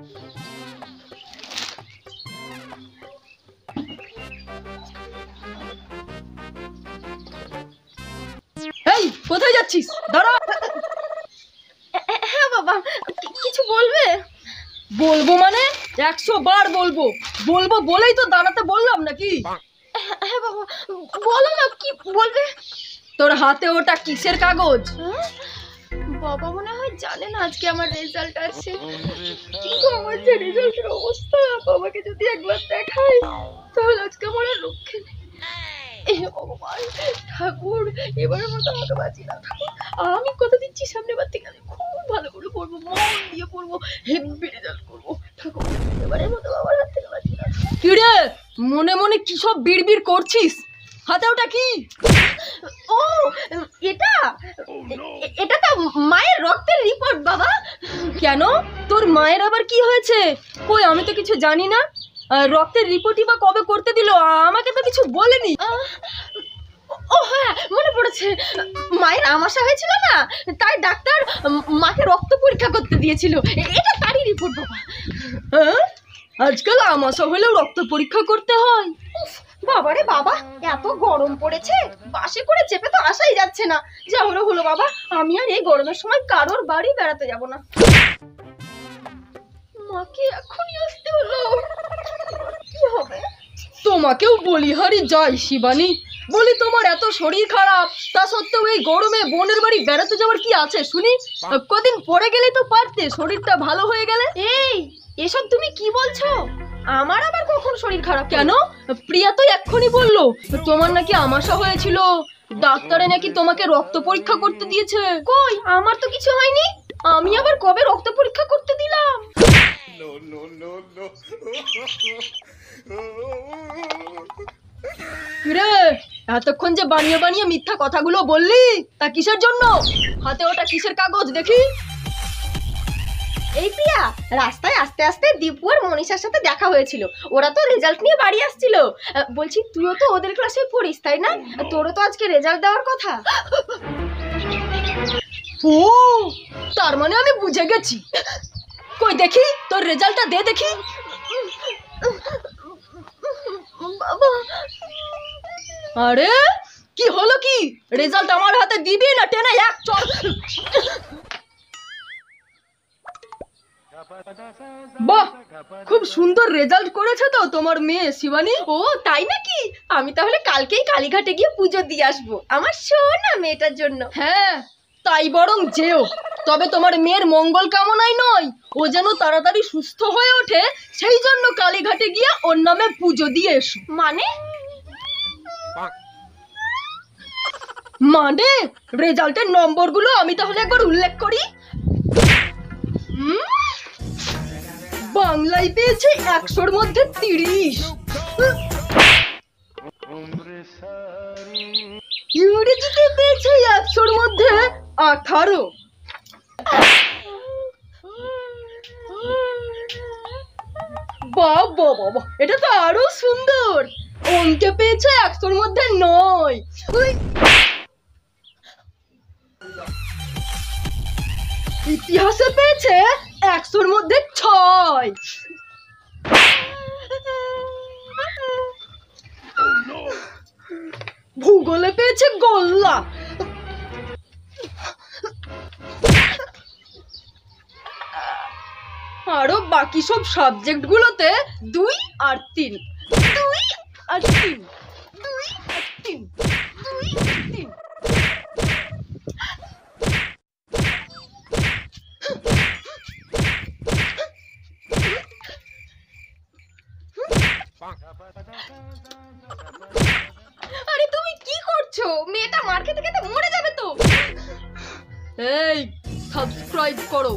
কোথায় যাচ্ছিস দাঁড়া হ্যাঁ বাবা কিছু বলবে বলবো মানে একশো বার বলবো বলবো বলেই তো দাঁড়াতে বললাম নাকি হ্যাঁ বাবা বলো না কি বলবে তোর হাতে ওটা কিসের কাগজ হ্যাঁ? বাবা মনে হয় জানে না আজকে আমার রেজাল্ট আছে কিন্তু আমার যে রেজাল্টের অবস্থা বাবাকে যদি একবার দেখাই তাহলে আজকে আমার আর রক্ষে নেই ভগবান ঠাকুর এবার মতো তো আমাকে বাঁচিয়ে না ঠাকুর আমি কত দিচ্ছি সামনে বার থেকে আমি খুব ভালো করে পড়বো মন দিয়ে পড়বো হেভি রেজাল্ট করবো ঠাকুর এবারের মতো বাবার হাত থেকে বাঁচিয়ে না কিরে মনে মনে কি সব বিড়বিড় করছিস হাতে ওটা কি ও এটা oh, এটা তো মায়ের রক্তের রিপোর্ট বাবা কেন তোর মায়ের আবার কি হয়েছে কই আমি তো কিছু জানি না রক্তের রিপোর্টই বা কবে করতে দিল আমাকে তো কিছু বলেনি ও হ্যাঁ মনে পড়েছে মায়ের আমাশা হয়েছিল না তাই ডাক্তার মাকে রক্ত পরীক্ষা করতে দিয়েছিল এটা তারই রিপোর্ট বাবা হ্যাঁ আজকাল আমাশা হলেও রক্ত পরীক্ষা করতে হয় বাবারে বাবা এত গরম পড়েছে বাসে করে চেপে তো আসাই যাচ্ছে না যা হলো হলো বাবা আমি আর এই গরমের সময় কারোর বাড়ি বেড়াতে যাব না মাকে এখনই আসতে হলো তোমাকেও বলিহারি যায় শিবানী বলি তোমার এত শরীর খারাপ তা সত্ত্বেও এই গরমে বোনের বাড়ি বেড়াতে যাওয়ার কি আছে শুনি কদিন পরে গেলে তো পারতে শরীরটা ভালো হয়ে গেলে এই এসব তুমি কি বলছো আমার আবার কখন শরীর খারাপ কেন প্রিয়া তো এক্ষুনি বললো তোমার নাকি আমাশা হয়েছিল ডাক্তারে নাকি তোমাকে রক্ত পরীক্ষা করতে দিয়েছে কই আমার তো কিছু হয়নি আমি আবার কবে রক্ত পরীক্ষা করতে দিলাম রে এতক্ষণ যে বানিয়ে বানিয়ে মিথ্যা কথাগুলো বললি তা কিসের জন্য হাতে ওটা কিসের কাগজ দেখি এই পিয়া রাস্তায় আস্তে আস্তে দীপু আর মনীষার সাথে দেখা হয়েছিল ওরা তো রেজাল্ট নিয়ে বাড়ি আসছিল বলছি তুইও তো ওদের ক্লাসে পড়িস তাই না তোরও তো আজকে রেজাল্ট দেওয়ার কথা ও তার মানে আমি বুঝে গেছি কই দেখি তোর রেজাল্টটা দে দেখি আরে কি হলো কি রেজাল্ট আমার হাতে দিবি না টেনে এক চল বাহ খুব সুন্দর রেজাল্ট করেছে তো তোমার মেয়ে শিবানী ও তাই নাকি আমি তাহলে কালকেই কালীঘাটে গিয়ে পুজো দিয়ে আসবো আমার না মেয়েটার জন্য হ্যাঁ তাই বরং যেও তবে তোমার মেয়ের মঙ্গল কামনাই নয় ও যেন তাড়াতাড়ি সুস্থ হয়ে ওঠে সেই জন্য কালীঘাটে গিয়ে ওর নামে পুজো দিয়ে এসো মানে মানে রেজাল্টের নম্বরগুলো আমি তাহলে একবার উল্লেখ করি বাংলায় পেয়েছে একশোর মধ্যে তিরিশ ইংরেজিতে পেয়েছে একশোর মধ্যে আঠারো বাবা বা এটা তো আরো সুন্দর অঙ্কে পেয়েছে একশোর মধ্যে নয় ইতিহাসে পেয়েছে একশোর মধ্যে ছয় ভূগোলে পেয়েছে গোল্লা আরো বাকি সব সাবজেক্ট গুলোতে দুই আর তিন দুই আর তিন দুই আর তিন দুই আরে তুমি কি করছো মেয়েটা মার খেতে খেতে মরে যাবে তো এই সাবস্ক্রাইব করো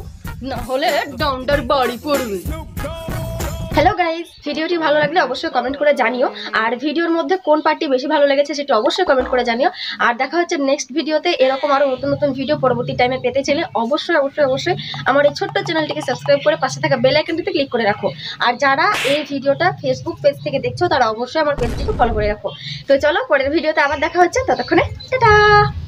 না হলে ডাউনটার বাড়ি পড়বে হ্যালো গাইজ ভিডিওটি ভালো লাগলে অবশ্যই কমেন্ট করে জানিও আর ভিডিওর মধ্যে কোন পার্টটি বেশি ভালো লেগেছে সেটি অবশ্যই কমেন্ট করে জানিও আর দেখা হচ্ছে নেক্সট ভিডিওতে এরকম আরও নতুন নতুন ভিডিও পরবর্তী টাইমে পেতে চাইলে অবশ্যই অবশ্যই অবশ্যই আমার এই ছোট্ট চ্যানেলটিকে সাবস্ক্রাইব করে পাশে থাকা বেল আইকনটিতে ক্লিক করে রাখো আর যারা এই ভিডিওটা ফেসবুক পেজ থেকে দেখছো তারা অবশ্যই আমার পেজটিকে ফলো করে রাখো তো চলো পরের ভিডিওতে আবার দেখা হচ্ছে ততক্ষণে টাটা